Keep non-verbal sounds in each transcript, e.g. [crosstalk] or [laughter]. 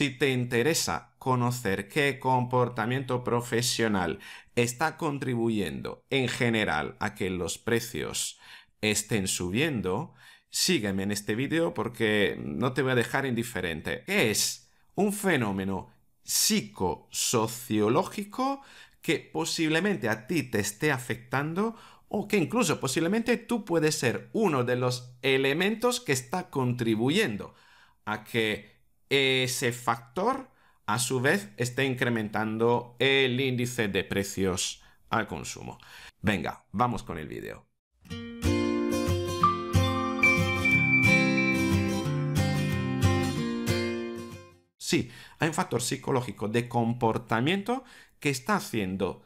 Si te interesa conocer qué comportamiento profesional está contribuyendo en general a que los precios estén subiendo, sígueme en este vídeo porque no te voy a dejar indiferente. es un fenómeno psicosociológico que posiblemente a ti te esté afectando o que incluso posiblemente tú puedes ser uno de los elementos que está contribuyendo a que ese factor a su vez está incrementando el índice de precios al consumo. Venga, vamos con el vídeo. Sí, hay un factor psicológico de comportamiento que está haciendo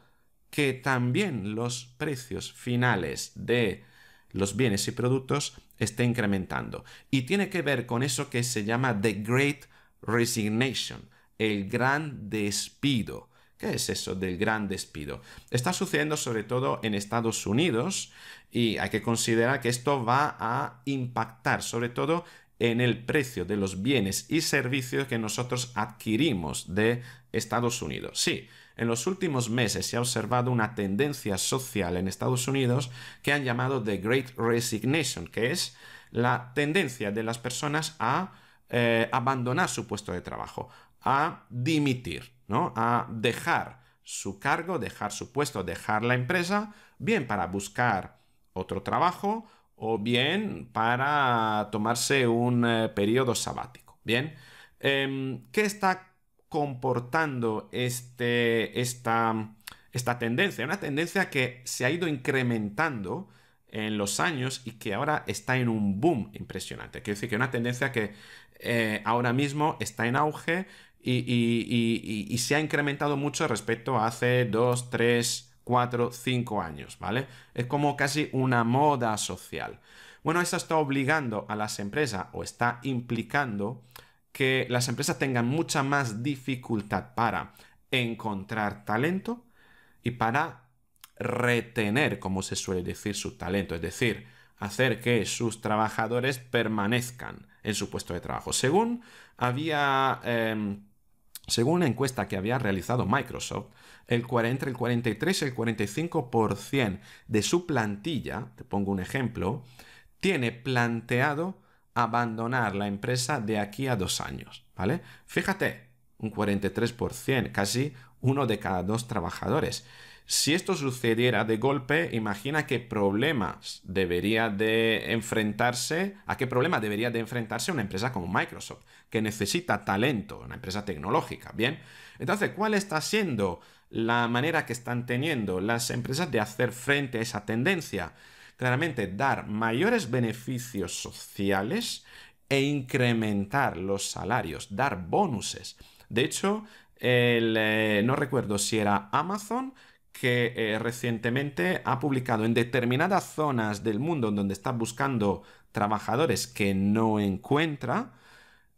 que también los precios finales de los bienes y productos estén incrementando. Y tiene que ver con eso que se llama The Great resignation, el gran despido. ¿Qué es eso del gran despido? Está sucediendo sobre todo en Estados Unidos y hay que considerar que esto va a impactar sobre todo en el precio de los bienes y servicios que nosotros adquirimos de Estados Unidos. Sí, en los últimos meses se ha observado una tendencia social en Estados Unidos que han llamado The Great Resignation, que es la tendencia de las personas a eh, abandonar su puesto de trabajo, a dimitir, ¿no? A dejar su cargo, dejar su puesto, dejar la empresa, bien para buscar otro trabajo o bien para tomarse un eh, periodo sabático. Bien, em, ¿qué está comportando este, esta, esta tendencia? Una tendencia que se ha ido incrementando en los años y que ahora está en un boom impresionante. Quiero decir que una tendencia que eh, ahora mismo está en auge y, se ha incrementado mucho respecto a hace 2, 3, 4, 5 años, ¿vale? Es como casi una moda social. Bueno, eso está obligando a las empresas o está implicando que las empresas tengan mucha más dificultad para encontrar talento y para retener, como se suele decir, su talento, es decir, hacer que sus trabajadores permanezcan en su puesto de trabajo. Según había... Em, según una encuesta que había realizado Microsoft, el 40, entre el 43 y el 45% de su plantilla, te pongo un ejemplo, tiene planteado abandonar la empresa de aquí a dos años, ¿vale? Fíjate, un 43%, casi uno de cada dos trabajadores. Si esto sucediera de golpe, imagina qué problemas debería de enfrentarse, a qué problema debería de enfrentarse una empresa como Microsoft, que necesita talento, una empresa tecnológica, ¿bien? Entonces, ¿cuál está siendo la manera que están teniendo las empresas de hacer frente a esa tendencia? Claramente, dar mayores beneficios sociales e incrementar los salarios, dar bonuses. De hecho, eh, no recuerdo si era Amazon que eh, recientemente ha publicado en determinadas zonas del mundo donde está buscando trabajadores que no encuentra,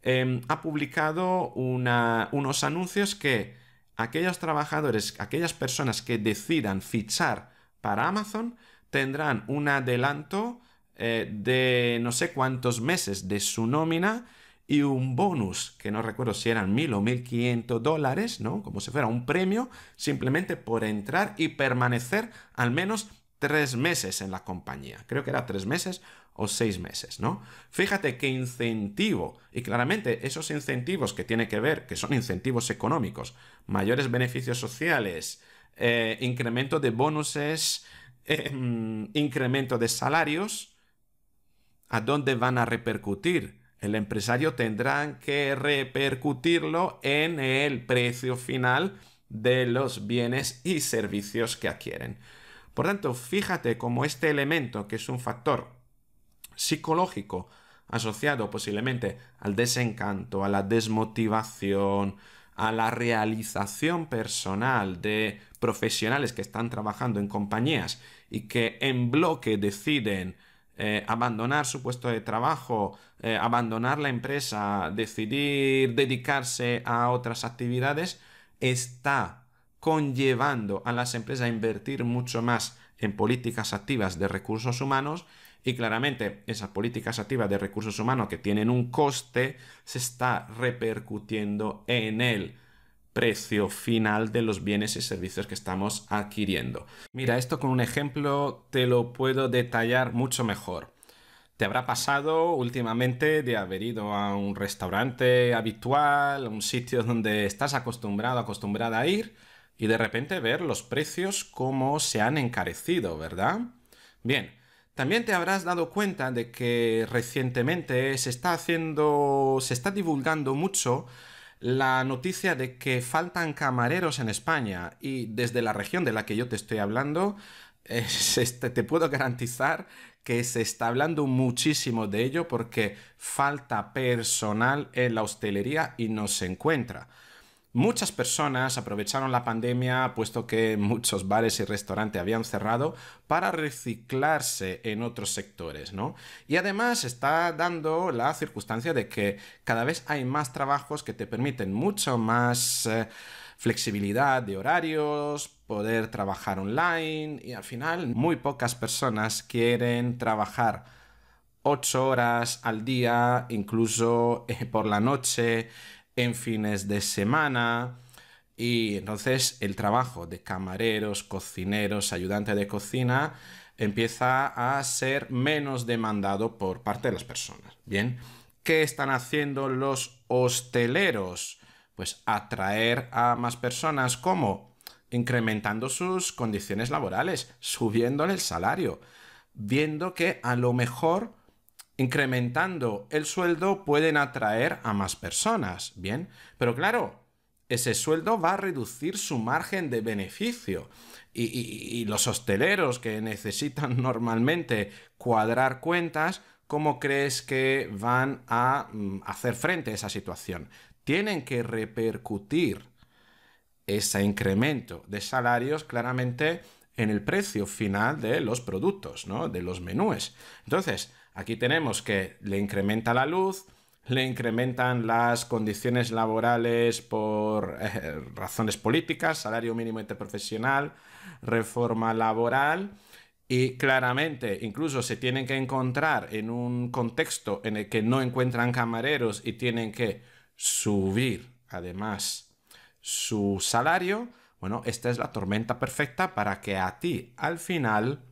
em, ha publicado unos anuncios que aquellos trabajadores, aquellas personas que decidan fichar para Amazon, tendrán un adelanto eh, de no sé cuántos meses de su nómina y un bonus, que no recuerdo si eran 1000 o 1500 dólares, ¿no? Como si fuera un premio, simplemente por entrar y permanecer al menos tres meses en la compañía. Creo que era tres meses o seis meses, ¿no? Fíjate qué incentivo. Y claramente esos incentivos que tiene que ver, que son incentivos económicos, mayores beneficios sociales, eh, incremento de bonuses, [laughs] em, incremento de salarios, ¿a dónde van a repercutir? el empresario tendrá que repercutirlo en el precio final de los bienes y servicios que adquieren. Por tanto, fíjate cómo este elemento, que es un factor psicológico asociado posiblemente al desencanto, a la desmotivación, a la realización personal de profesionales que están trabajando en compañías y que en bloque deciden eh, abandonar su puesto de trabajo, eh, abandonar la empresa, decidir dedicarse a otras actividades, está conllevando a las empresas a invertir mucho más en políticas activas de recursos humanos y claramente esas políticas activas de recursos humanos que tienen un coste se está repercutiendo en el precio final de los bienes y servicios que estamos adquiriendo. Mira, esto con un ejemplo te lo puedo detallar mucho mejor. ¿Te habrá pasado últimamente de haber ido a un restaurante habitual, a un sitio donde estás acostumbrado, acostumbrada a ir, y de repente ver los precios como se han encarecido, ¿verdad? Bien, también te habrás dado cuenta de que recientemente se está haciendo, se está divulgando mucho la noticia de que faltan camareros en España y desde la región de la que yo te estoy hablando, [laughs] este, te puedo garantizar que se está hablando muchísimo de ello porque falta personal en la hostelería y no se encuentra. Muchas personas aprovecharon la pandemia, puesto que muchos bares y restaurantes habían cerrado, para reciclarse en otros sectores, ¿no? Y además está dando la circunstancia de que cada vez hay más trabajos que te permiten mucho más eh, flexibilidad de horarios, poder trabajar online y al final muy pocas personas quieren trabajar 8 horas al día, incluso eh, por la noche en fines de semana. Y entonces el trabajo de camareros, cocineros, ayudante de cocina empieza a ser menos demandado por parte de las personas. Bien, ¿qué están haciendo los hosteleros? Pues atraer a más personas ¿Cómo? incrementando sus condiciones laborales, subiéndole el salario, viendo que a lo mejor Incrementando el sueldo pueden atraer a más personas, ¿bien? Pero claro, ese sueldo va a reducir su margen de beneficio. Y, los hosteleros que necesitan [laughs] normalmente cuadrar cuentas, ¿cómo crees que van a mm, hacer frente a esa situación? Tienen que repercutir ese incremento de salarios claramente en el precio final de los productos, ¿no? De los menús. Entonces, Aquí tenemos que le incrementa la luz, le incrementan las condiciones laborales por eh, razones políticas, salario mínimo interprofesional, reforma laboral y claramente incluso se tienen que encontrar en un contexto en el que no encuentran camareros y tienen que subir además su salario. Bueno, esta es la tormenta perfecta para que a ti al final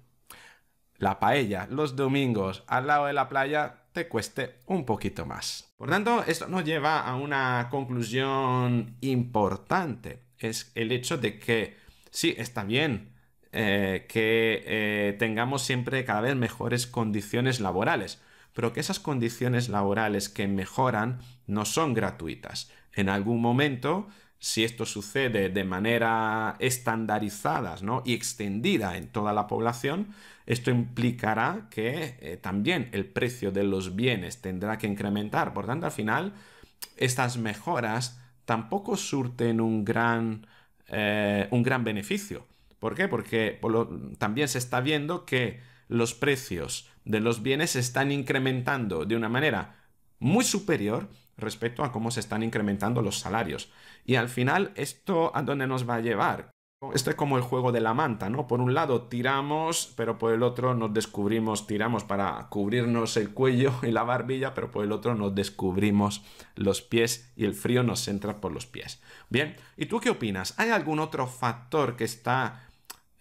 la paella los domingos al lado de la playa te cueste un poquito más. Por tanto, esto nos lleva a una conclusión importante. Es el hecho de que sí, está bien eh, que eh, tengamos siempre cada vez mejores condiciones laborales, pero que esas condiciones laborales que mejoran no son gratuitas. En algún momento si esto sucede de manera estandarizada ¿no? y extendida en toda la población, esto implicará que eh, también el precio de los bienes tendrá que incrementar. Por tanto, al final, estas mejoras tampoco surten un gran, eh, un gran beneficio. ¿Por qué? Porque también se está viendo que los precios de los bienes se están incrementando de una manera muy superior respecto a cómo se están incrementando los salarios. Y al final, ¿esto a dónde nos va a llevar? Esto es como el juego de la manta, ¿no? Por un lado tiramos, pero por el otro nos descubrimos, tiramos para cubrirnos el cuello y la barbilla, pero por el otro nos descubrimos los pies y el frío nos entra por los pies. Bien, ¿y tú qué opinas? ¿Hay algún otro factor que está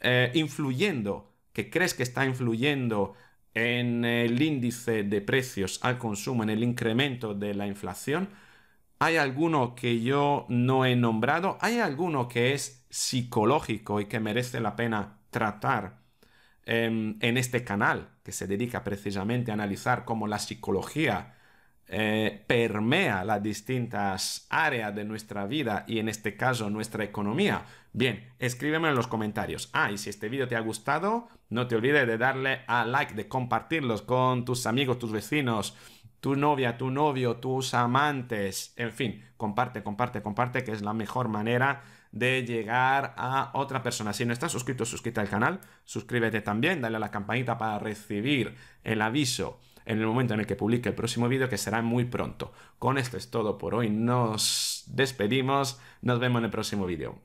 eh, influyendo, que crees que está influyendo en el índice de precios al consumo, en el incremento de la inflación, hay alguno que yo no he nombrado, hay alguno que es psicológico y que merece la pena tratar em, en este canal que se dedica precisamente a analizar cómo la psicología eh, permea las distintas áreas de nuestra vida y en este caso nuestra economía? Bien, escríbeme en los comentarios. Ah, y si este vídeo te ha gustado, no te olvides de darle a like, de compartirlos con tus amigos, tus vecinos, tu novia, tu novio, tus amantes, en fin, comparte, comparte, comparte, que es la mejor manera de llegar a otra persona. Si no estás suscrito, suscríbete al canal, suscríbete también, dale a la campanita para recibir el aviso en el momento en el que publique el próximo vídeo, que será muy pronto. Con esto es todo por hoy, nos despedimos, nos vemos en el próximo vídeo.